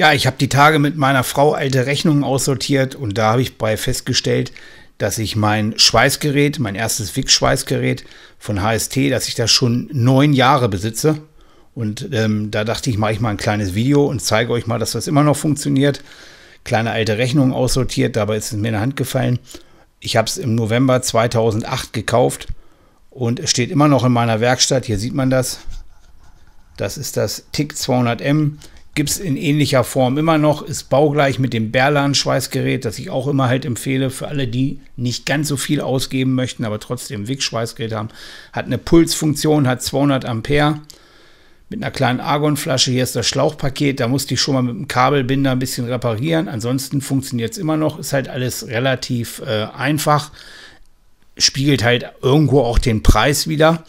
Ja, ich habe die Tage mit meiner Frau alte Rechnungen aussortiert und da habe ich bei festgestellt, dass ich mein Schweißgerät, mein erstes Wix-Schweißgerät von HST, dass ich das schon neun Jahre besitze. Und ähm, da dachte ich, mache ich mal ein kleines Video und zeige euch mal, dass das immer noch funktioniert. Kleine alte Rechnungen aussortiert, dabei ist es mir in der Hand gefallen. Ich habe es im November 2008 gekauft und es steht immer noch in meiner Werkstatt. Hier sieht man das. Das ist das TIC 200M gibt es in ähnlicher Form immer noch, ist baugleich mit dem Berlan-Schweißgerät, das ich auch immer halt empfehle für alle, die nicht ganz so viel ausgeben möchten, aber trotzdem Wick-Schweißgerät haben. Hat eine Pulsfunktion, hat 200 Ampere mit einer kleinen Argonflasche. Hier ist das Schlauchpaket, da musste ich schon mal mit dem Kabelbinder ein bisschen reparieren. Ansonsten funktioniert es immer noch, ist halt alles relativ äh, einfach, spiegelt halt irgendwo auch den Preis wieder.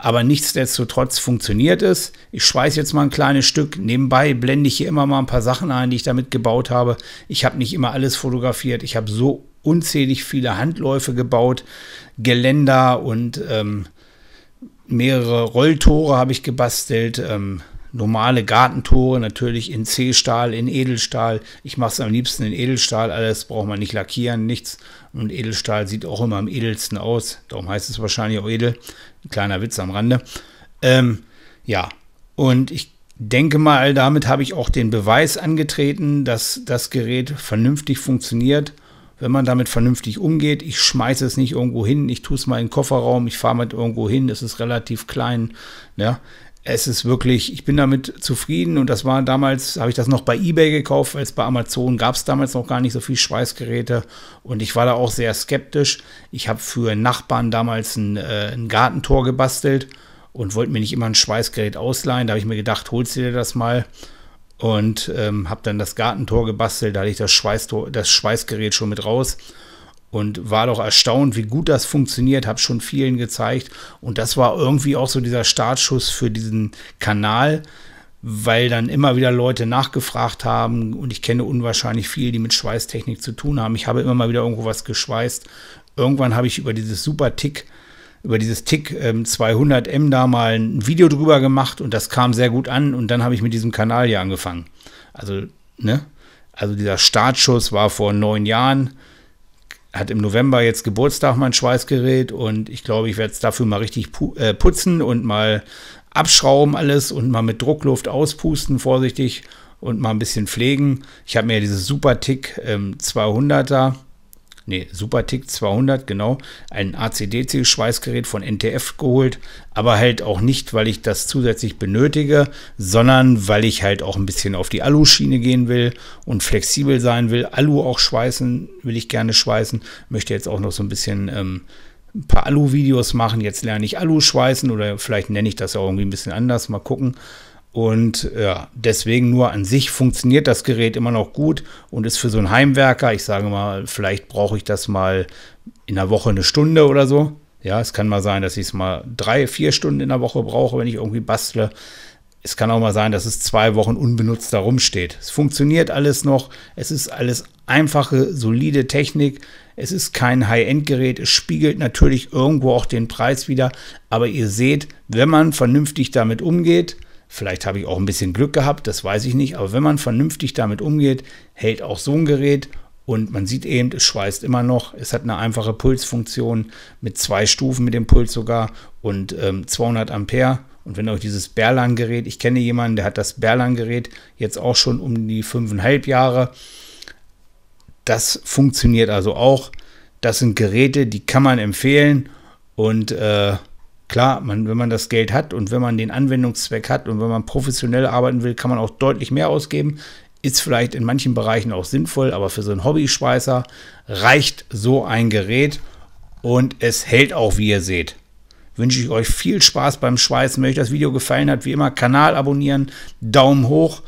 Aber nichtsdestotrotz funktioniert es. Ich schweiß jetzt mal ein kleines Stück. Nebenbei blende ich hier immer mal ein paar Sachen ein, die ich damit gebaut habe. Ich habe nicht immer alles fotografiert. Ich habe so unzählig viele Handläufe gebaut, Geländer und ähm, mehrere Rolltore habe ich gebastelt. Ähm, normale Gartentore, natürlich in C-Stahl, in Edelstahl. Ich mache es am liebsten in Edelstahl, alles braucht man nicht lackieren, nichts. Und Edelstahl sieht auch immer am edelsten aus, darum heißt es wahrscheinlich auch edel. Ein kleiner Witz am Rande. Ähm, ja, und ich denke mal, damit habe ich auch den Beweis angetreten, dass das Gerät vernünftig funktioniert wenn man damit vernünftig umgeht. Ich schmeiße es nicht irgendwo hin, ich tue es mal in den Kofferraum, ich fahre mit irgendwo hin, es ist relativ klein. Ja. Ne? es ist wirklich, ich bin damit zufrieden und das war damals, habe ich das noch bei eBay gekauft, weil es bei Amazon gab es damals noch gar nicht so viel Schweißgeräte und ich war da auch sehr skeptisch. Ich habe für Nachbarn damals ein, äh, ein Gartentor gebastelt und wollte mir nicht immer ein Schweißgerät ausleihen. Da habe ich mir gedacht, holst du dir das mal und ähm, habe dann das Gartentor gebastelt. Da hatte ich das, Schweißtor, das Schweißgerät schon mit raus und war doch erstaunt, wie gut das funktioniert, habe schon vielen gezeigt und das war irgendwie auch so dieser Startschuss für diesen Kanal, weil dann immer wieder Leute nachgefragt haben und ich kenne unwahrscheinlich viele, die mit Schweißtechnik zu tun haben. Ich habe immer mal wieder irgendwo was geschweißt. Irgendwann habe ich über dieses Super Tick über dieses Tick 200M ähm, da mal ein Video drüber gemacht und das kam sehr gut an und dann habe ich mit diesem Kanal hier angefangen. Also, ne? Also dieser Startschuss war vor neun Jahren hat im November jetzt Geburtstag mein Schweißgerät und ich glaube, ich werde es dafür mal richtig äh, putzen und mal abschrauben alles und mal mit Druckluft auspusten, vorsichtig und mal ein bisschen pflegen. Ich habe mir dieses Super Tick ähm, 200er nee, SuperTIC 200, genau, ein ACDC-Schweißgerät von NTF geholt, aber halt auch nicht, weil ich das zusätzlich benötige, sondern weil ich halt auch ein bisschen auf die Alu-Schiene gehen will und flexibel sein will. Alu auch schweißen, will ich gerne schweißen, möchte jetzt auch noch so ein bisschen... Ähm, ein paar Alu-Videos machen. Jetzt lerne ich Alu schweißen oder vielleicht nenne ich das auch irgendwie ein bisschen anders. Mal gucken. Und ja, äh, deswegen nur an sich funktioniert das Gerät immer noch gut und ist für so einen Heimwerker, ich sage mal, vielleicht brauche ich das mal in der Woche eine Stunde oder so. Ja, es kann mal sein, dass ich es mal drei, vier Stunden in der Woche brauche, wenn ich irgendwie bastle. Es kann auch mal sein, dass es zwei Wochen unbenutzt da rumsteht. Es funktioniert alles noch. Es ist alles einfache, solide Technik. Es ist kein High-End-Gerät. Es spiegelt natürlich irgendwo auch den Preis wieder. Aber ihr seht, wenn man vernünftig damit umgeht, Vielleicht habe ich auch ein bisschen Glück gehabt, das weiß ich nicht, aber wenn man vernünftig damit umgeht, hält auch so ein Gerät und man sieht eben, es schweißt immer noch. Es hat eine einfache Pulsfunktion mit zwei Stufen mit dem Puls sogar und ähm, 200 Ampere. Und wenn euch dieses Berlan-Gerät, ich kenne jemanden, der hat das Berlan-Gerät jetzt auch schon um die fünfeinhalb Jahre. Das funktioniert also auch. Das sind Geräte, die kann man empfehlen. Und äh, Klar, man, wenn man das Geld hat und wenn man den Anwendungszweck hat und wenn man professionell arbeiten will, kann man auch deutlich mehr ausgeben. Ist vielleicht in manchen Bereichen auch sinnvoll, aber für so einen Hobbyschweißer reicht so ein Gerät und es hält auch, wie ihr seht. Wünsche ich euch viel Spaß beim Schweißen. Wenn euch das Video gefallen hat, wie immer, Kanal abonnieren, Daumen hoch.